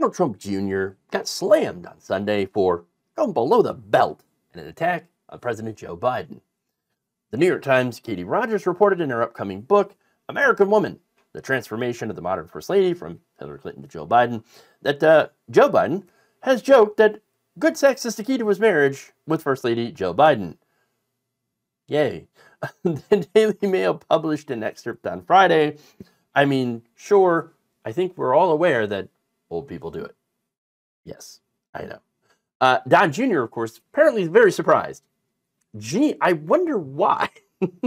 Donald Trump Jr. got slammed on Sunday for going below the belt in an attack on President Joe Biden. The New York Times' Katie Rogers reported in her upcoming book, American Woman The Transformation of the Modern First Lady from Hillary Clinton to Joe Biden, that uh, Joe Biden has joked that good sex is the key to his marriage with First Lady Joe Biden. Yay. the Daily Mail published an excerpt on Friday. I mean, sure, I think we're all aware that Old people do it. Yes, I know. Uh, Don Jr., of course, apparently very surprised. Gee, I wonder why.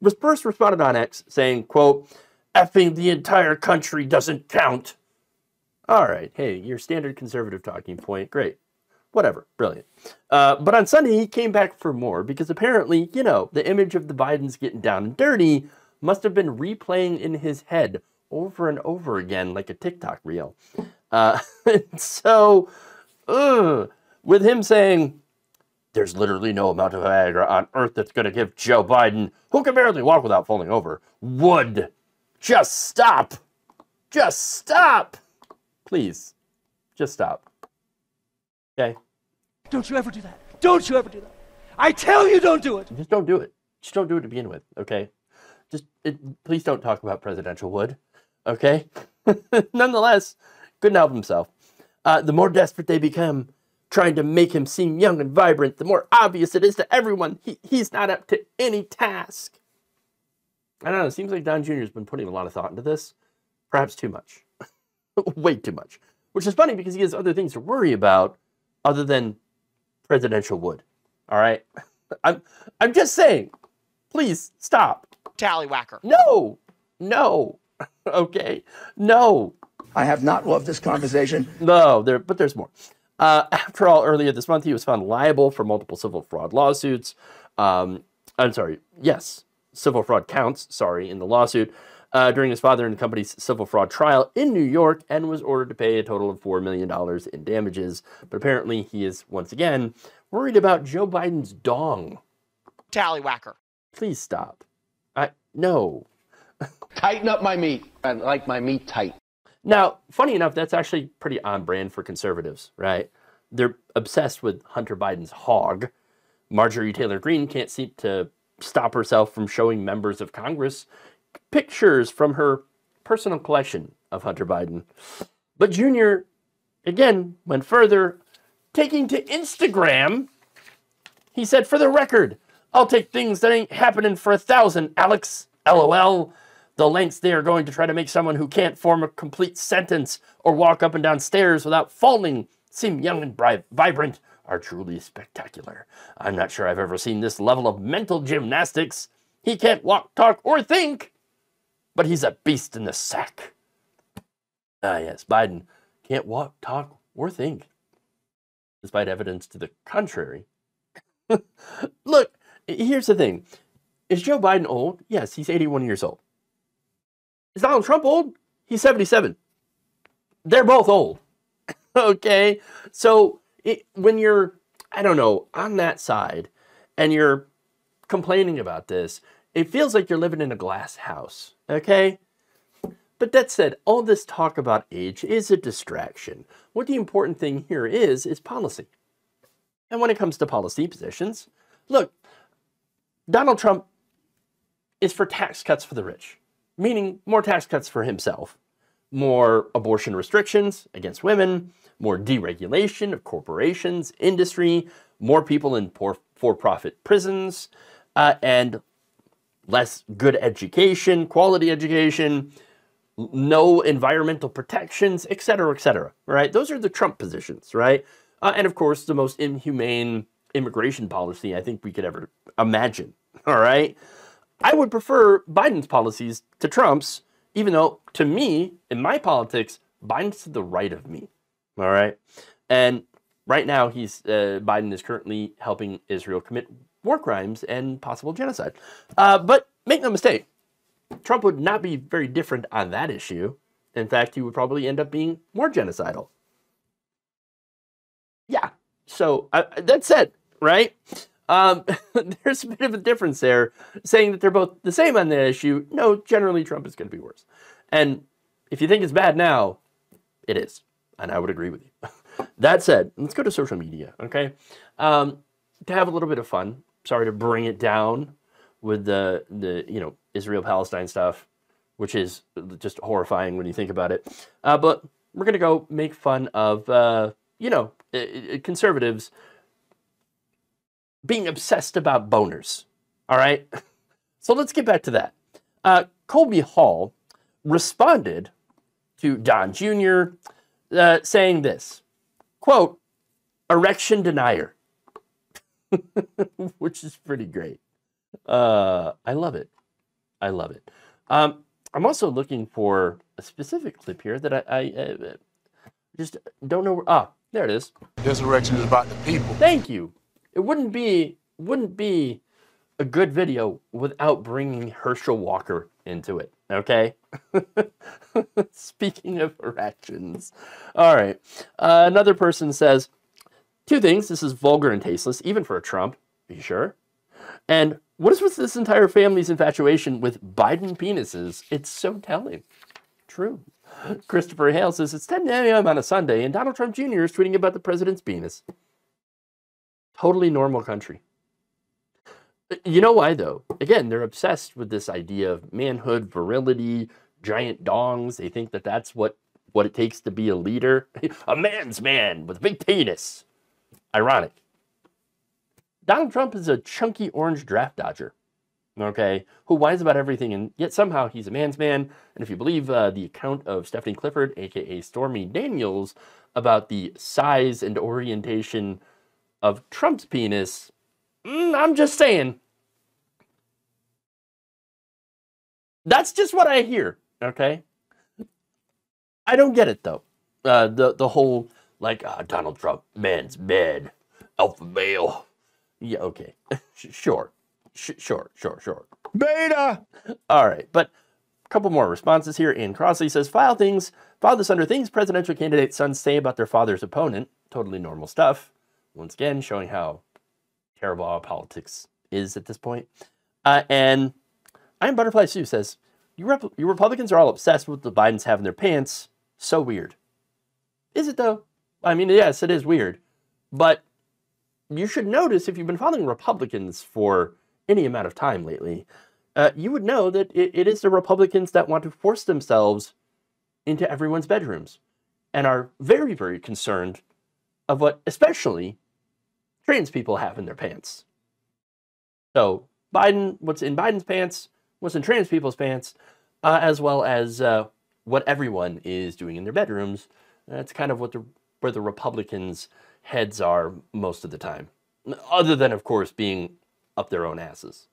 was first responded on X saying, quote, effing the entire country doesn't count. All right, hey, your standard conservative talking point. Great. Whatever. Brilliant. Uh, but on Sunday, he came back for more because apparently, you know, the image of the Bidens getting down and dirty must have been replaying in his head over and over again like a TikTok reel. Uh, so, ugh, with him saying, there's literally no amount of Viagra on earth that's going to give Joe Biden, who can barely walk without falling over, would just stop. Just stop. Please, just stop. Okay? Don't you ever do that. Don't you ever do that. I tell you, don't do it. Just don't do it. Just don't do it to begin with, okay? Just it, please don't talk about presidential wood okay? Nonetheless, couldn't help himself. Uh, the more desperate they become, trying to make him seem young and vibrant, the more obvious it is to everyone he, he's not up to any task. I don't know, it seems like Don Jr. has been putting a lot of thought into this. Perhaps too much. Way too much. Which is funny because he has other things to worry about other than presidential wood. All right? I'm, I'm just saying, please stop. Tallywhacker. No, no. okay? No. I have not loved this conversation. no, there, but there's more. Uh, after all, earlier this month, he was found liable for multiple civil fraud lawsuits. Um, I'm sorry, yes, civil fraud counts, sorry, in the lawsuit uh, during his father and company's civil fraud trial in New York and was ordered to pay a total of $4 million in damages. But apparently, he is once again worried about Joe Biden's dong. Tallywhacker. Please stop. I, no tighten up my meat. I like my meat tight. Now, funny enough, that's actually pretty on brand for conservatives, right? They're obsessed with Hunter Biden's hog. Marjorie Taylor Greene can't seem to stop herself from showing members of Congress pictures from her personal collection of Hunter Biden. But Junior, again, went further, taking to Instagram. He said, for the record, I'll take things that ain't happening for a thousand, Alex. LOL the lengths they are going to try to make someone who can't form a complete sentence or walk up and down stairs without falling seem young and vibrant are truly spectacular. I'm not sure I've ever seen this level of mental gymnastics. He can't walk, talk, or think, but he's a beast in the sack. Ah, yes, Biden can't walk, talk, or think, despite evidence to the contrary. Look, here's the thing. Is Joe Biden old? Yes, he's 81 years old. Is Donald Trump old? He's 77. They're both old. okay. So it, when you're, I don't know, on that side and you're complaining about this, it feels like you're living in a glass house. Okay. But that said, all this talk about age is a distraction. What the important thing here is, is policy. And when it comes to policy positions, look, Donald Trump is for tax cuts for the rich meaning more tax cuts for himself, more abortion restrictions against women, more deregulation of corporations, industry, more people in poor, for profit prisons, uh, and less good education, quality education, no environmental protections, et cetera, et cetera, right? Those are the Trump positions, right? Uh, and of course, the most inhumane immigration policy I think we could ever imagine, all right? I would prefer Biden's policies to Trump's, even though to me, in my politics, Biden's to the right of me. All right. And right now, he's uh, Biden is currently helping Israel commit war crimes and possible genocide. Uh, but make no mistake, Trump would not be very different on that issue. In fact, he would probably end up being more genocidal. Yeah. So uh, that's it, right? Um, there's a bit of a difference there, saying that they're both the same on that issue. No, generally Trump is going to be worse. And if you think it's bad now, it is. And I would agree with you. that said, let's go to social media, okay? Um, to have a little bit of fun. Sorry to bring it down with the the you know Israel Palestine stuff, which is just horrifying when you think about it. Uh, but we're gonna go make fun of uh, you know uh, uh, conservatives being obsessed about boners. All right. So let's get back to that. Uh, Colby Hall responded to Don Jr. Uh, saying this quote, erection denier, which is pretty great. Uh, I love it. I love it. Um, I'm also looking for a specific clip here that I, I, I uh, just don't know. Where, ah, there it is. This erection is about the people. Thank you. It wouldn't be wouldn't be a good video without bringing Herschel Walker into it. Okay. Speaking of erections. All right. Uh, another person says two things. This is vulgar and tasteless, even for a Trump. Are you sure? And what is with this entire family's infatuation with Biden penises? It's so telling. True. Christopher Hale says it's 10 a.m. on a Sunday, and Donald Trump Jr. is tweeting about the president's penis. Totally normal country. You know why, though? Again, they're obsessed with this idea of manhood, virility, giant dongs. They think that that's what, what it takes to be a leader. a man's man with a big penis. Ironic. Donald Trump is a chunky orange draft dodger, okay, who whines about everything, and yet somehow he's a man's man. And if you believe uh, the account of Stephanie Clifford, aka Stormy Daniels, about the size and orientation of Trump's penis. Mm, I'm just saying. That's just what I hear, okay? I don't get it though. Uh, the the whole like uh, Donald Trump, man's man, alpha male. Yeah, okay, sure, Sh- sure, sure, sure. Beta. All right, but a couple more responses here. In Crossley says, "File things, file this under things presidential candidate sons say about their father's opponent. Totally normal stuff." Once again, showing how terrible our politics is at this point. Uh, and I'm Butterfly Sue says, you, Rep you Republicans are all obsessed with the Bidens having their pants. So weird. Is it though? I mean, yes, it is weird. But you should notice if you've been following Republicans for any amount of time lately, uh, you would know that it, it is the Republicans that want to force themselves into everyone's bedrooms and are very, very concerned of what especially trans people have in their pants. So Biden, what's in Biden's pants, what's in trans people's pants, uh, as well as uh, what everyone is doing in their bedrooms. That's kind of what the where the Republicans' heads are most of the time, other than of course being up their own asses.